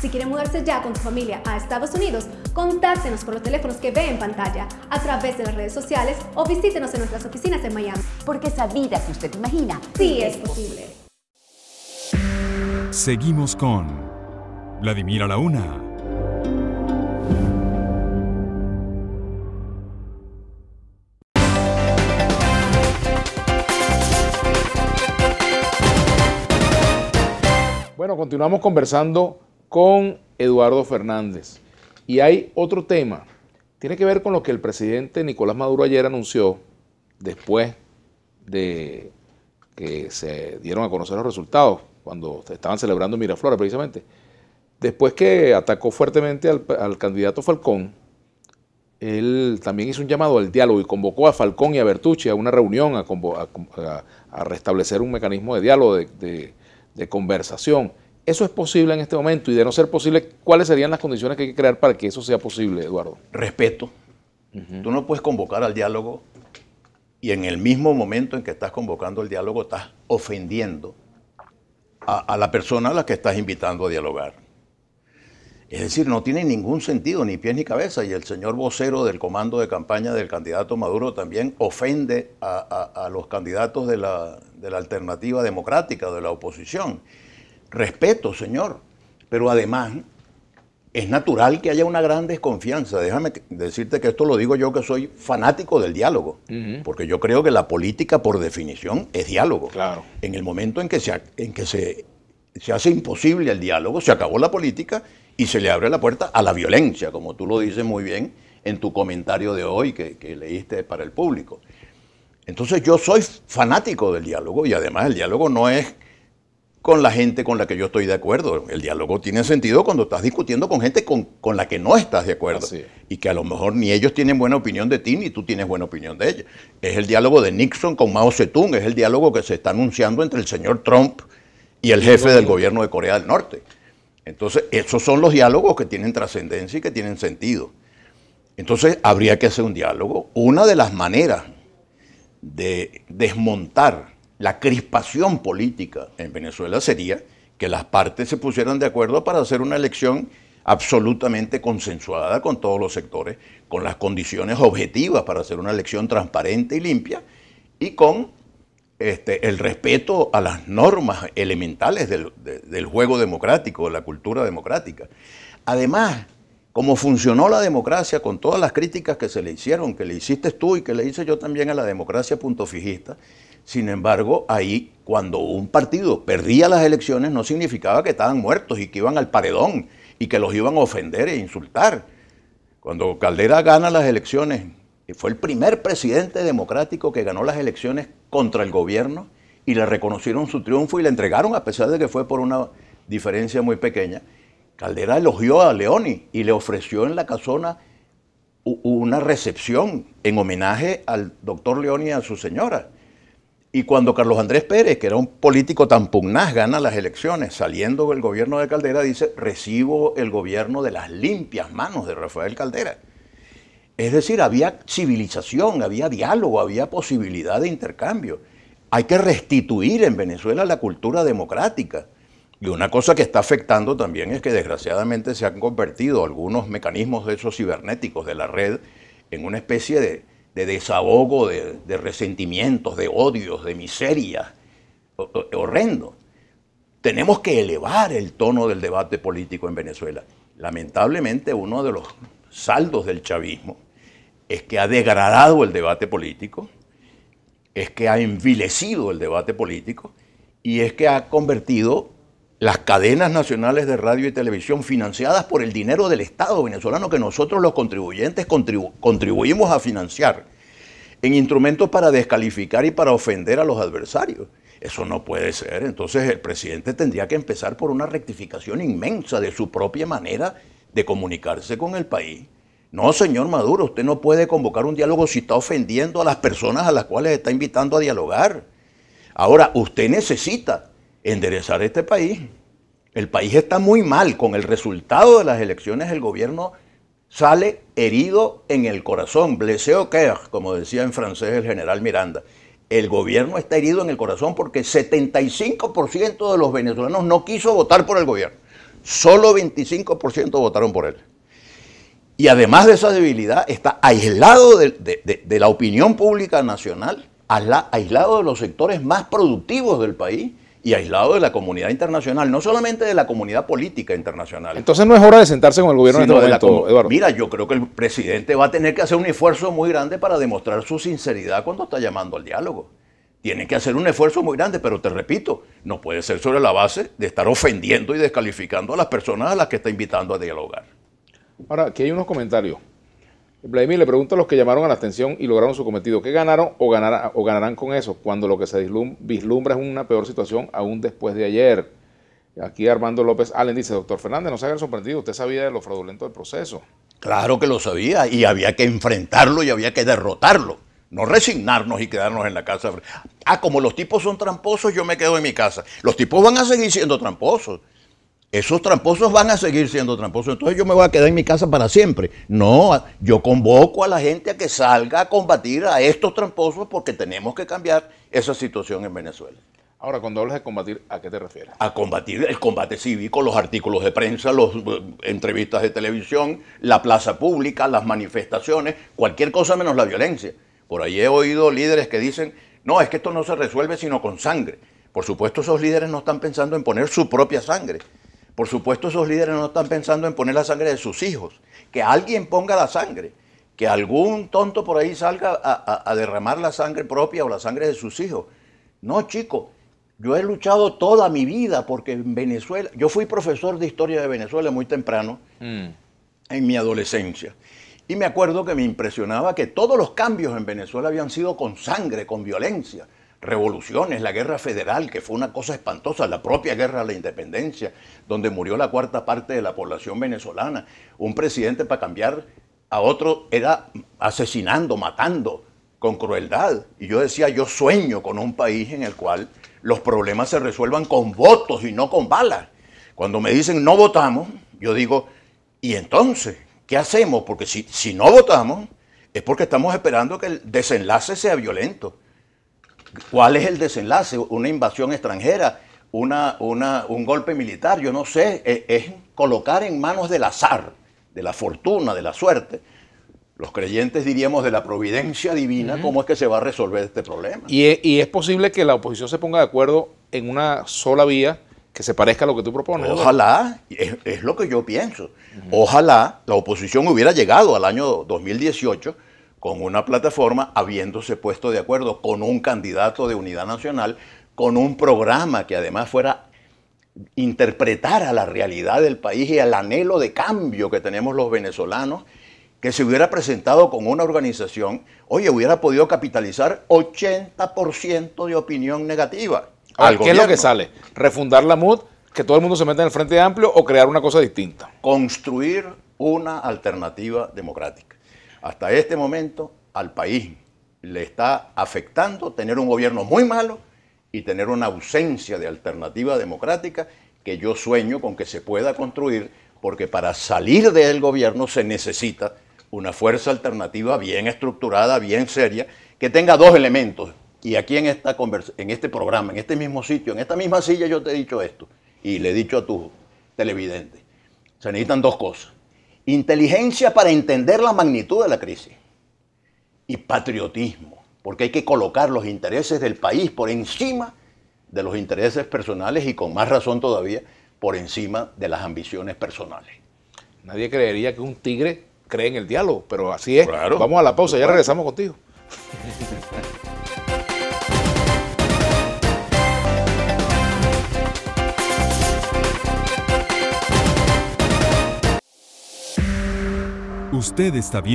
Si quiere mudarse ya con su familia a Estados Unidos, contáctenos por los teléfonos que ve en pantalla, a través de las redes sociales o visítenos en nuestras oficinas en Miami. Porque esa vida que usted imagina sí es posible. Seguimos con Vladimir a la una. Bueno, continuamos conversando con Eduardo Fernández. Y hay otro tema, tiene que ver con lo que el presidente Nicolás Maduro ayer anunció después de que se dieron a conocer los resultados, cuando estaban celebrando Miraflores precisamente. Después que atacó fuertemente al, candidato Falcón, él también hizo un llamado al diálogo y convocó a Falcón y a Bertucci a una reunión, a, restablecer un mecanismo de diálogo, de conversación. ¿Eso es posible en este momento? Y de no ser posible, ¿cuáles serían las condiciones que hay que crear para que eso sea posible, Eduardo? Respeto. Tú no puedes convocar al diálogo y en el mismo momento en que estás convocando el diálogo estás ofendiendo a, la persona a la que estás invitando a dialogar. Es decir, no tiene ningún sentido, ni pies ni cabeza. Y el señor vocero del comando de campaña del candidato Maduro también ofende a, los candidatos de la, de la alternativa democrática, de la oposición respeto, señor, pero además es natural que haya una gran desconfianza. Déjame decirte que esto lo digo yo que soy fanático del diálogo, porque yo creo que la política por definición es diálogo. Claro. En el momento en que, se, hace imposible el diálogo, se acabó la política y se le abre la puerta a la violencia, como tú lo dices muy bien en tu comentario de hoy que leíste para el público. Entonces yo soy fanático del diálogo y además el diálogo no es con la gente con la que yo estoy de acuerdo. El diálogo tiene sentido cuando estás discutiendo con gente con, la que no estás de acuerdo y que a lo mejor ni ellos tienen buena opinión de ti ni tú tienes buena opinión de ellos. Es el diálogo de Nixon con Mao Zedong, es el diálogo que se está anunciando entre el señor Trump y el jefe del gobierno de Corea del Norte. Entonces, esos son los diálogos que tienen trascendencia y que tienen sentido. Entonces, habría que hacer un diálogo. Una de las maneras de desmontar la crispación política en Venezuela sería que las partes se pusieran de acuerdo para hacer una elección absolutamente consensuada con todos los sectores, con las condiciones objetivas para hacer una elección transparente y limpia y con este, el respeto a las normas elementales del, juego democrático, de la cultura democrática. Además, como funcionó la democracia con todas las críticas que se le hicieron, que le hiciste tú y que le hice yo también a la democracia punto fijista, sin embargo, ahí cuando un partido perdía las elecciones no significaba que estaban muertos y que iban al paredón y que los iban a ofender e insultar. Cuando Caldera gana las elecciones, y fue el primer presidente democrático que ganó las elecciones contra el gobierno y le reconocieron su triunfo y le entregaron a pesar de que fue por una diferencia muy pequeña. Caldera elogió a Leoni y le ofreció en la casona una recepción en homenaje al doctor Leoni y a su señora. Y cuando Carlos Andrés Pérez, que era un político tan pugnaz, gana las elecciones, saliendo del gobierno de Caldera, dice, recibo el gobierno de las limpias manos de Rafael Caldera. Es decir, había civilización, había diálogo, había posibilidad de intercambio. Hay que restituir en Venezuela la cultura democrática. Y una cosa que está afectando también es que desgraciadamente se han convertido algunos mecanismos de esos cibernéticos de la red en una especie de, de desahogo, de, resentimientos, de odios, de miseria, horrendo. Tenemos que elevar el tono del debate político en Venezuela. Lamentablemente uno de los saldos del chavismo es que ha degradado el debate político, es que ha envilecido el debate político y es que ha convertido las cadenas nacionales de radio y televisión financiadas por el dinero del Estado venezolano que nosotros los contribuyentes contribuimos a financiar en instrumentos para descalificar y para ofender a los adversarios. Eso no puede ser. Entonces el presidente tendría que empezar por una rectificación inmensa de su propia manera de comunicarse con el país. No, señor Maduro, usted no puede convocar un diálogo si está ofendiendo a las personas a las cuales está invitando a dialogar. Ahora, usted necesita enderezar este país. El país está muy mal con el resultado de las elecciones. del gobierno sale herido en el corazón, blessé au coeur, como decía en francés el general Miranda. El gobierno está herido en el corazón porque 75% de los venezolanos no quiso votar por el gobierno. Solo 25% votaron por él. Y además de esa debilidad, está aislado de la opinión pública nacional, aislado de los sectores más productivos del país y aislado de la comunidad internacional, no solamente de la comunidad política internacional. Entonces no es hora de sentarse con el gobierno en este momento, Eduardo. Mira, yo creo que el presidente va a tener que hacer un esfuerzo muy grande para demostrar su sinceridad cuando está llamando al diálogo. Tiene que hacer un esfuerzo muy grande, pero te repito, no puede ser sobre la base de estar ofendiendo y descalificando a las personas a las que está invitando a dialogar. Ahora, aquí hay unos comentarios. Vladimir le pregunto a los que llamaron a la atención y lograron su cometido, ¿qué ganaron o, o ganarán con eso? Cuando lo que se vislumbra es una peor situación aún después de ayer. Aquí Armando López Allen dice, doctor Fernández, no se hagan sorprendido, usted sabía de lo fraudulento del proceso. Claro que lo sabía y había que enfrentarlo y había que derrotarlo. No resignarnos y quedarnos en la casa. Ah, como los tipos son tramposos, yo me quedo en mi casa. Los tipos van a seguir siendo tramposos esos tramposos van a seguir siendo tramposos. Entonces yo me voy a quedar en mi casa para siempre. No, yo convoco a la gente a que salga a combatir a estos tramposos porque tenemos que cambiar esa situación en Venezuela. Ahora, cuando hablas de combatir, ¿a qué te refieres? A combatir el combate cívico, los artículos de prensa, las eh, entrevistas de televisión, la plaza pública, las manifestaciones, cualquier cosa menos la violencia. Por ahí he oído líderes que dicen, no, es que esto no se resuelve sino con sangre. Por supuesto, esos líderes no están pensando en poner su propia sangre, por supuesto, esos líderes no están pensando en poner la sangre de sus hijos. Que alguien ponga la sangre. Que algún tonto por ahí salga a, derramar la sangre propia o la sangre de sus hijos. No, chico. Yo he luchado toda mi vida porque en Venezuela, yo fui profesor de historia de Venezuela muy temprano, mm. en mi adolescencia. Y me acuerdo que me impresionaba que todos los cambios en Venezuela habían sido con sangre, con violencia revoluciones, la guerra federal, que fue una cosa espantosa, la propia guerra de la independencia, donde murió la cuarta parte de la población venezolana. Un presidente para cambiar a otro era asesinando, matando, con crueldad. Y yo decía, yo sueño con un país en el cual los problemas se resuelvan con votos y no con balas. Cuando me dicen no votamos, yo digo, ¿y entonces qué hacemos? Porque si, si no votamos, es porque estamos esperando que el desenlace sea violento. ¿Cuál es el desenlace? ¿Una invasión extranjera? un golpe militar, yo no sé, e, es, colocar en manos del azar, de la fortuna, de la suerte. Los creyentes diríamos de la providencia divina, cómo es que se va a resolver este problema. Y es, posible que la oposición se ponga de acuerdo en una sola vía que se parezca a lo que tú propones. Ojalá, es, lo que yo pienso. Ojalá la oposición hubiera llegado al año 2018 con una plataforma, habiéndose puesto de acuerdo con un candidato de unidad nacional, con un programa que además fuera interpretar a la realidad del país y al anhelo de cambio que tenemos los venezolanos, que se hubiera presentado con una organización, oye, hubiera podido capitalizar 80% de opinión negativa. ¿A ¿Qué es lo que sale? ¿Refundar la MUD? ¿Que todo el mundo se meta en el Frente Amplio o crear una cosa distinta? Construir una alternativa democrática hasta este momento al país le está afectando tener un gobierno muy malo y tener una ausencia de alternativa democrática que yo sueño con que se pueda construir, porque para salir del gobierno se necesita una fuerza alternativa bien estructurada, bien seria, que tenga dos elementos. Y aquí en, esta en este programa, en este mismo sitio, en esta misma silla, yo te he dicho esto, y le he dicho a tus televidentes. Se necesitan dos cosas. Inteligencia para entender la magnitud de la crisis. Y patriotismo, porque hay que colocar los intereses del país por encima de los intereses personales y con más razón todavía por encima de las ambiciones personales. Nadie creería que un tigre cree en el diálogo, pero así es. Vamos a la pausa, ya regresamos contigo. Usted está bien.